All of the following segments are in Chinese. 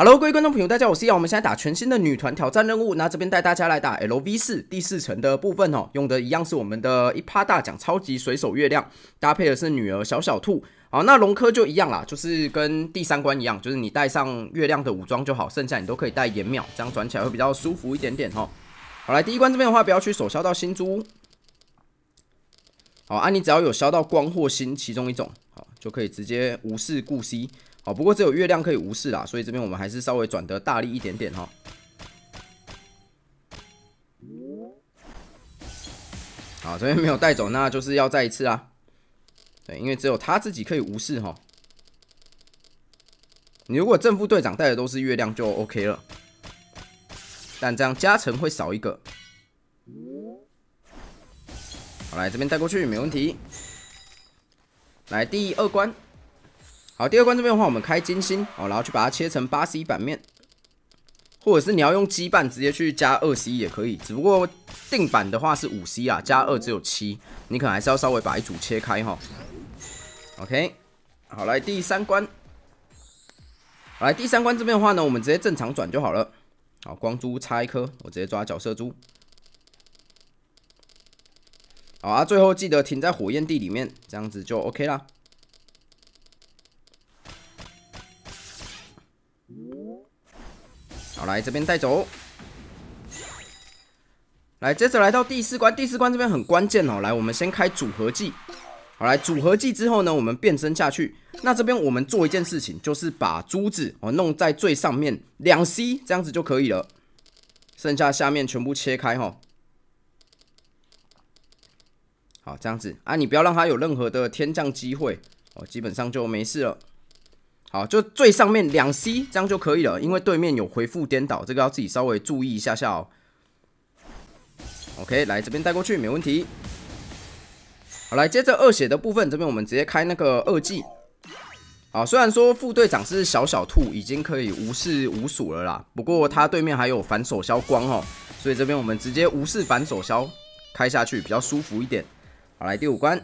Hello，各位观众朋友，大家好，我是耀。我们现在打全新的女团挑战任务，那这边带大家来打 LV 四第四层的部分哦。用的一样是我们的一趴大奖超级水手月亮，搭配的是女儿小小兔。好，那龙科就一样啦，就是跟第三关一样，就是你带上月亮的武装就好，剩下你都可以带颜秒，这样转起来会比较舒服一点点哈。好，来第一关这边的话，不要去手削到星珠。好啊，你只要有削到光或星其中一种，好就可以直接无视顾惜。好，不过只有月亮可以无视啦，所以这边我们还是稍微转的大力一点点哈。好，这边没有带走，那就是要再一次啊。对，因为只有他自己可以无视哈。你如果正副队长带的都是月亮就 OK 了，但这样加成会少一个。好，来这边带过去没问题。来第二关。好，第二关这边的话，我们开金星哦，然后去把它切成八 C 版面，或者是你要用羁绊直接去加二 C 也可以，只不过定版的话是五 C 啊，加二只有七，你可能还是要稍微把一组切开哈。OK，好来第三关，来第三关这边的话呢，我们直接正常转就好了。好，光珠差一颗，我直接抓角色珠。好啊，最后记得停在火焰地里面，这样子就 OK 啦。好，来这边带走。来，接着来到第四关，第四关这边很关键哦。来，我们先开组合技。好，来组合技之后呢，我们变身下去。那这边我们做一件事情，就是把珠子哦弄在最上面两 C 这样子就可以了，剩下下面全部切开哈。好，这样子啊，你不要让他有任何的天降机会哦，基本上就没事了。好，就最上面两 C，这样就可以了。因为对面有回复颠倒，这个要自己稍微注意一下下哦。OK，来这边带过去，没问题。好，来接着二血的部分，这边我们直接开那个二技。好，虽然说副队长是小小兔，已经可以无视五鼠了啦，不过他对面还有反手消光哦，所以这边我们直接无视反手消开下去比较舒服一点。好，来第五关。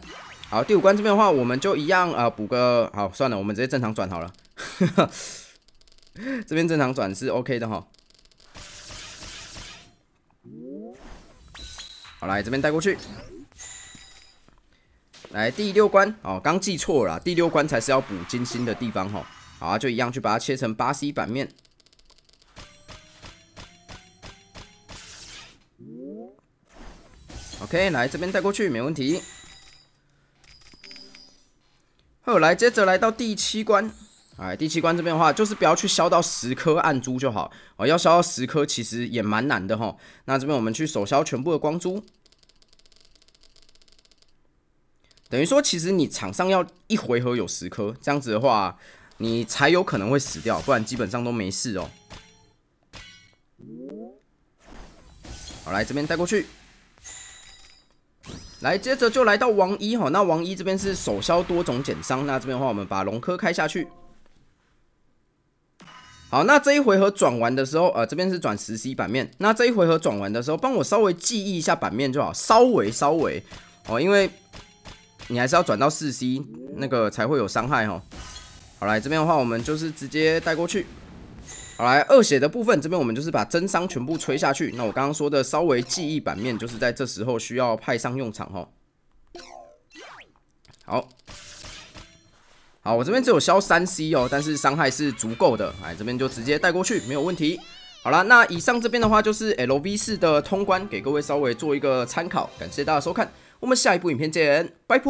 好，第五关这边的话，我们就一样啊，补个好算了，我们直接正常转好了。这边正常转是 OK 的哈。好，来这边带过去。来第六关哦，刚记错了，第六关才是要补金星的地方哈。好啊，就一样去把它切成八 C 版面。OK，来这边带过去，没问题。好，来接着来到第七关，哎，第七关这边的话，就是不要去消到十颗暗珠就好哦。要消到十颗，其实也蛮难的哈。那这边我们去手消全部的光珠，等于说其实你场上要一回合有十颗，这样子的话，你才有可能会死掉，不然基本上都没事哦。好，来这边带过去。来，接着就来到王一哈。那王一这边是手消多种减伤。那这边的话，我们把龙科开下去。好，那这一回合转完的时候，呃，这边是转十 C 版面。那这一回合转完的时候，帮我稍微记忆一下版面就好，稍微稍微哦，因为你还是要转到四 C 那个才会有伤害哈。好来，这边的话，我们就是直接带过去。好来，二血的部分这边我们就是把真伤全部吹下去。那我刚刚说的稍微记忆版面，就是在这时候需要派上用场哈。好，好，我这边只有消三 C 哦，但是伤害是足够的，哎，这边就直接带过去，没有问题。好啦，那以上这边的话就是 L V 四的通关，给各位稍微做一个参考。感谢大家收看，我们下一部影片见，拜拜。